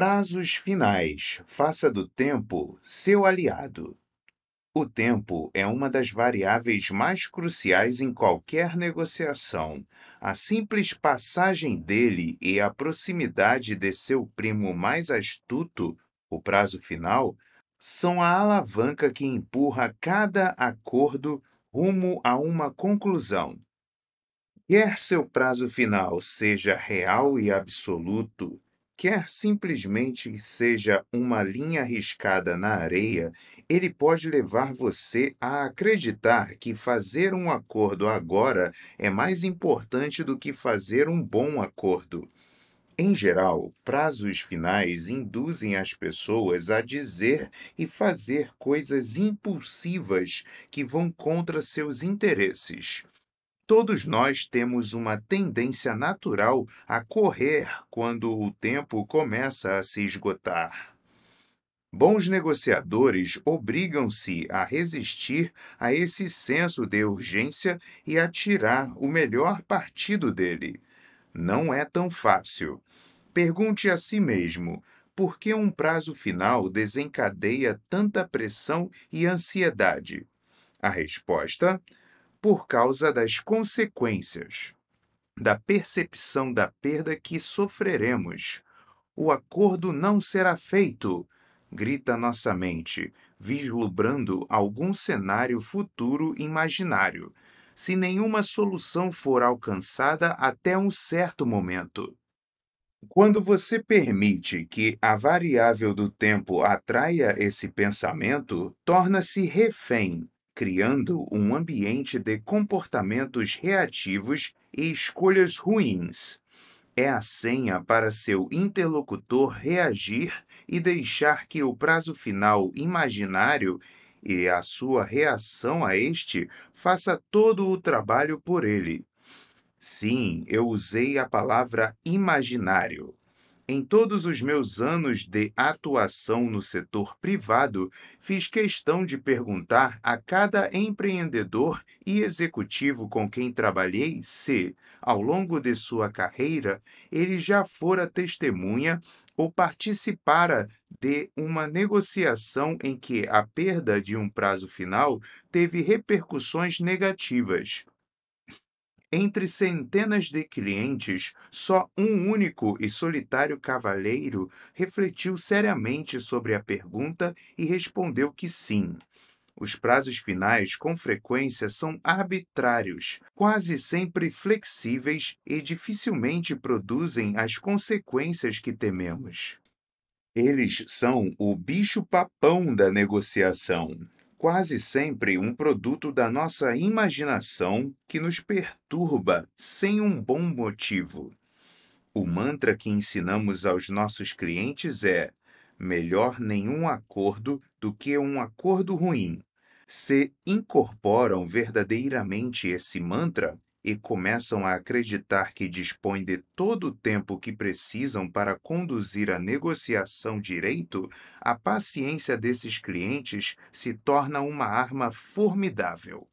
Prazos finais. Faça do tempo seu aliado. O tempo é uma das variáveis mais cruciais em qualquer negociação. A simples passagem dele e a proximidade de seu primo mais astuto, o prazo final, são a alavanca que empurra cada acordo rumo a uma conclusão. Quer seu prazo final seja real e absoluto, quer simplesmente seja uma linha riscada na areia, ele pode levar você a acreditar que fazer um acordo agora é mais importante do que fazer um bom acordo. Em geral, prazos finais induzem as pessoas a dizer e fazer coisas impulsivas que vão contra seus interesses. Todos nós temos uma tendência natural a correr quando o tempo começa a se esgotar. Bons negociadores obrigam-se a resistir a esse senso de urgência e a tirar o melhor partido dele. Não é tão fácil. Pergunte a si mesmo: por que um prazo final desencadeia tanta pressão e ansiedade? A resposta por causa das consequências da percepção da perda que sofreremos. O acordo não será feito, grita nossa mente, vislumbrando algum cenário futuro imaginário, se nenhuma solução for alcançada até um certo momento. Quando você permite que a variável do tempo atraia esse pensamento, torna-se refém criando um ambiente de comportamentos reativos e escolhas ruins. É a senha para seu interlocutor reagir e deixar que o prazo final imaginário e a sua reação a este faça todo o trabalho por ele. Sim, eu usei a palavra imaginário. Em todos os meus anos de atuação no setor privado, fiz questão de perguntar a cada empreendedor e executivo com quem trabalhei se, ao longo de sua carreira, ele já fora testemunha ou participara de uma negociação em que a perda de um prazo final teve repercussões negativas. Entre centenas de clientes, só um único e solitário cavaleiro refletiu seriamente sobre a pergunta e respondeu que sim. Os prazos finais, com frequência, são arbitrários, quase sempre flexíveis e dificilmente produzem as consequências que tememos. Eles são o bicho-papão da negociação quase sempre um produto da nossa imaginação que nos perturba sem um bom motivo. O mantra que ensinamos aos nossos clientes é: melhor nenhum acordo do que um acordo ruim. Se incorporam verdadeiramente esse mantra, e começam a acreditar que dispõem de todo o tempo que precisam para conduzir a negociação direito, a paciência desses clientes se torna uma arma formidável.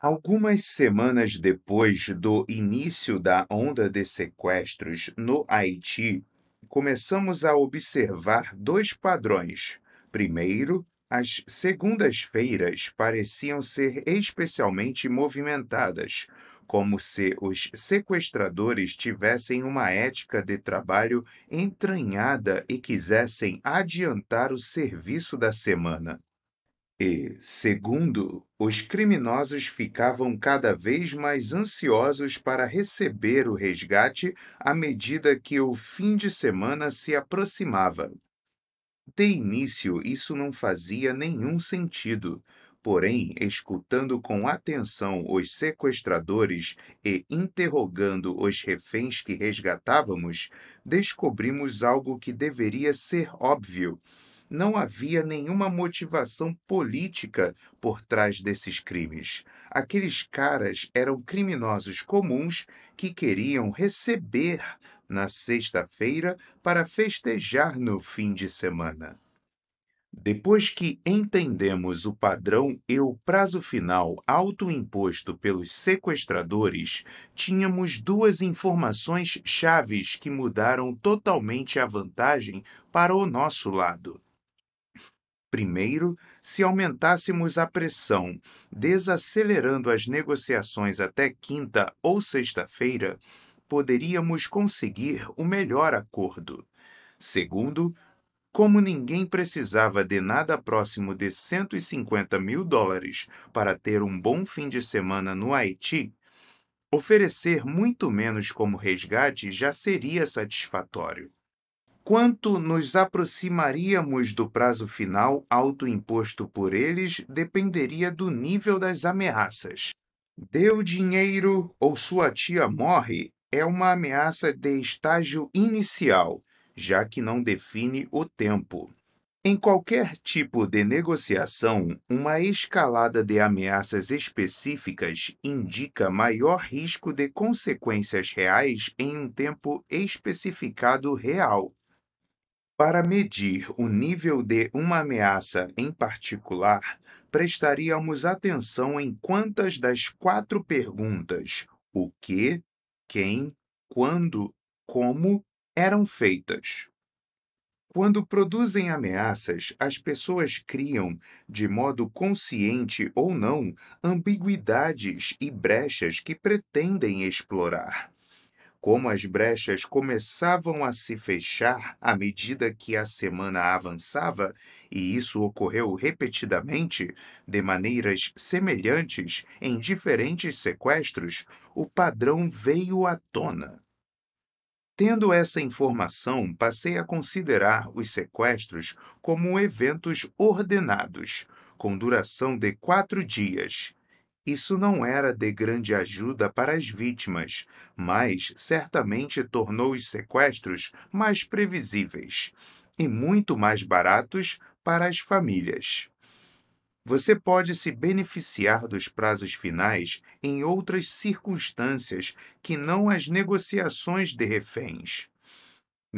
Algumas semanas depois do início da onda de sequestros no Haiti, começamos a observar dois padrões. Primeiro, as segundas-feiras pareciam ser especialmente movimentadas, como se os sequestradores tivessem uma ética de trabalho entranhada e quisessem adiantar o serviço da semana. E, segundo, os criminosos ficavam cada vez mais ansiosos para receber o resgate à medida que o fim de semana se aproximava. De início, isso não fazia nenhum sentido. Porém, escutando com atenção os sequestradores e interrogando os reféns que resgatávamos, descobrimos algo que deveria ser óbvio. Não havia nenhuma motivação política por trás desses crimes. Aqueles caras eram criminosos comuns que queriam receber na sexta-feira para festejar no fim de semana. Depois que entendemos o padrão e o prazo final autoimposto pelos sequestradores, tínhamos duas informações chaves que mudaram totalmente a vantagem para o nosso lado. Primeiro, se aumentássemos a pressão, desacelerando as negociações até quinta ou sexta-feira, poderíamos conseguir o melhor acordo. Segundo, como ninguém precisava de nada próximo de 150 mil dólares para ter um bom fim de semana no Haiti, oferecer muito menos como resgate já seria satisfatório. Quanto nos aproximaríamos do prazo final autoimposto por eles dependeria do nível das ameaças. Deu dinheiro ou sua tia morre é uma ameaça de estágio inicial, já que não define o tempo. Em qualquer tipo de negociação, uma escalada de ameaças específicas indica maior risco de consequências reais em um tempo especificado real. Para medir o nível de uma ameaça em particular, prestaríamos atenção em quantas das quatro perguntas: o que, quem, quando, como eram feitas. Quando produzem ameaças, as pessoas criam, de modo consciente ou não, ambiguidades e brechas que pretendem explorar como as brechas começavam a se fechar à medida que a semana avançava, e isso ocorreu repetidamente, de maneiras semelhantes, em diferentes sequestros, o padrão veio à tona. Tendo essa informação, passei a considerar os sequestros como eventos ordenados, com duração de quatro dias, isso não era de grande ajuda para as vítimas, mas certamente tornou os sequestros mais previsíveis e muito mais baratos para as famílias. Você pode se beneficiar dos prazos finais em outras circunstâncias que não as negociações de reféns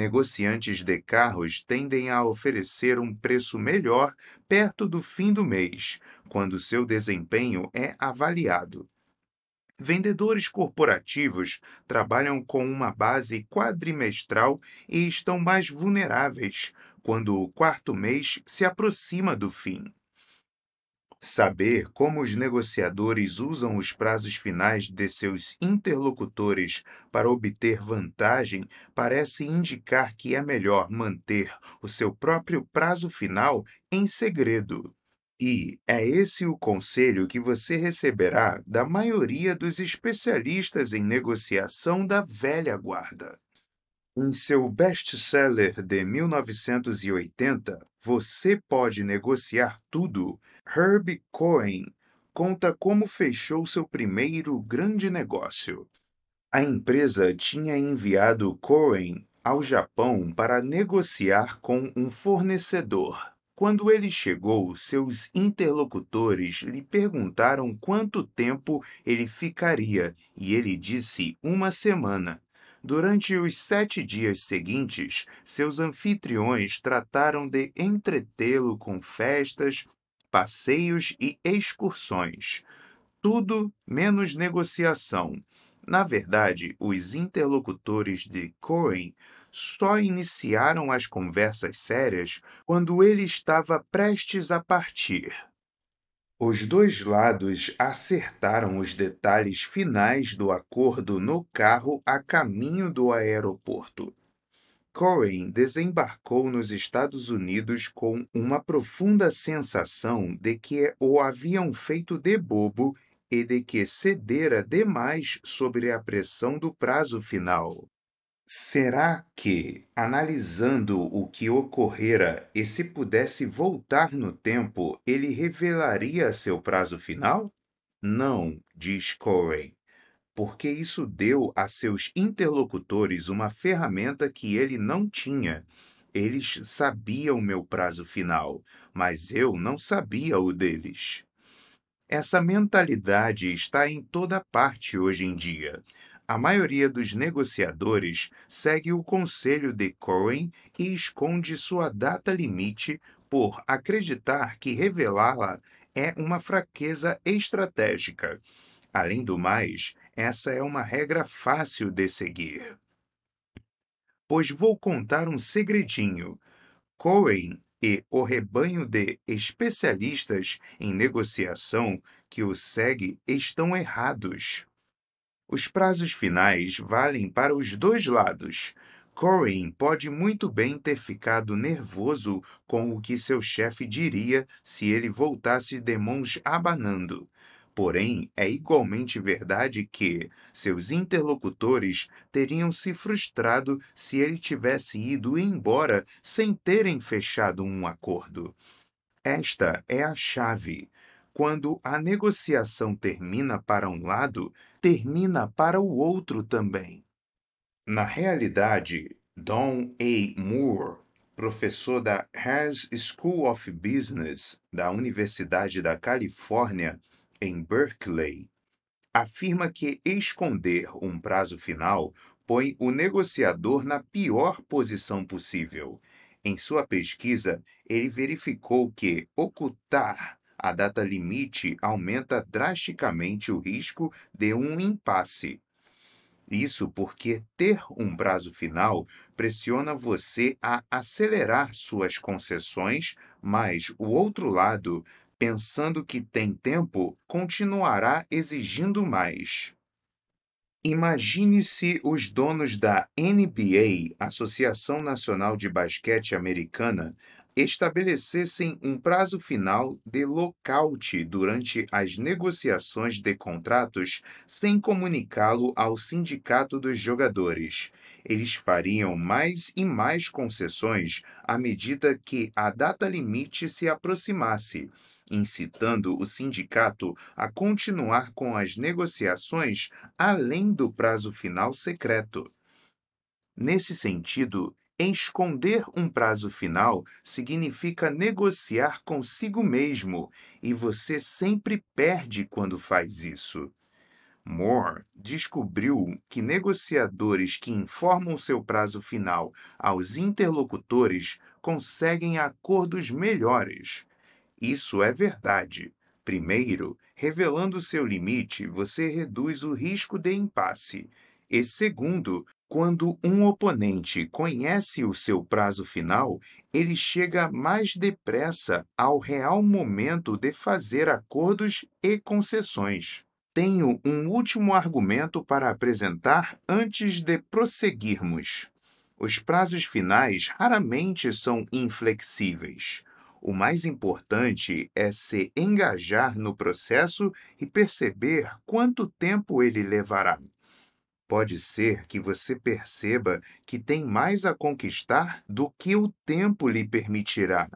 negociantes de carros tendem a oferecer um preço melhor perto do fim do mês, quando seu desempenho é avaliado. Vendedores corporativos trabalham com uma base quadrimestral e estão mais vulneráveis quando o quarto mês se aproxima do fim. Saber como os negociadores usam os prazos finais de seus interlocutores para obter vantagem parece indicar que é melhor manter o seu próprio prazo final em segredo. E é esse o conselho que você receberá da maioria dos especialistas em negociação da velha guarda. Em seu best-seller de 1980, Você Pode Negociar Tudo, Herb Cohen conta como fechou seu primeiro grande negócio. A empresa tinha enviado Cohen ao Japão para negociar com um fornecedor. Quando ele chegou, seus interlocutores lhe perguntaram quanto tempo ele ficaria e ele disse uma semana. Durante os sete dias seguintes, seus anfitriões trataram de entretê-lo com festas, passeios e excursões. Tudo menos negociação. Na verdade, os interlocutores de Cohen só iniciaram as conversas sérias quando ele estava prestes a partir. Os dois lados acertaram os detalhes finais do acordo no carro a caminho do aeroporto. Corin desembarcou nos Estados Unidos com uma profunda sensação de que o haviam feito de bobo e de que cedera demais sobre a pressão do prazo final. Será que, analisando o que ocorrera e se pudesse voltar no tempo, ele revelaria seu prazo final? Não, diz Corey, porque isso deu a seus interlocutores uma ferramenta que ele não tinha. Eles sabiam meu prazo final, mas eu não sabia o deles. Essa mentalidade está em toda parte hoje em dia a maioria dos negociadores segue o conselho de Cohen e esconde sua data limite por acreditar que revelá-la é uma fraqueza estratégica. Além do mais, essa é uma regra fácil de seguir. Pois vou contar um segredinho. Cohen e o rebanho de especialistas em negociação que o segue estão errados. Os prazos finais valem para os dois lados. Corin pode muito bem ter ficado nervoso com o que seu chefe diria se ele voltasse de mãos abanando. Porém, é igualmente verdade que seus interlocutores teriam se frustrado se ele tivesse ido embora sem terem fechado um acordo. Esta é a chave. Quando a negociação termina para um lado, termina para o outro também. Na realidade, Don A. Moore, professor da Harris School of Business da Universidade da Califórnia, em Berkeley, afirma que esconder um prazo final põe o negociador na pior posição possível. Em sua pesquisa, ele verificou que ocultar a data limite aumenta drasticamente o risco de um impasse. Isso porque ter um prazo final pressiona você a acelerar suas concessões, mas o outro lado, pensando que tem tempo, continuará exigindo mais. Imagine-se os donos da NBA, Associação Nacional de Basquete Americana, estabelecessem um prazo final de lockout durante as negociações de contratos sem comunicá-lo ao sindicato dos jogadores. Eles fariam mais e mais concessões à medida que a data limite se aproximasse, incitando o sindicato a continuar com as negociações além do prazo final secreto. Nesse sentido, Esconder um prazo final significa negociar consigo mesmo, e você sempre perde quando faz isso. Moore descobriu que negociadores que informam seu prazo final aos interlocutores conseguem acordos melhores. Isso é verdade. Primeiro, revelando seu limite, você reduz o risco de impasse. E segundo, quando um oponente conhece o seu prazo final, ele chega mais depressa ao real momento de fazer acordos e concessões. Tenho um último argumento para apresentar antes de prosseguirmos. Os prazos finais raramente são inflexíveis. O mais importante é se engajar no processo e perceber quanto tempo ele levará. Pode ser que você perceba que tem mais a conquistar do que o tempo lhe permitirá.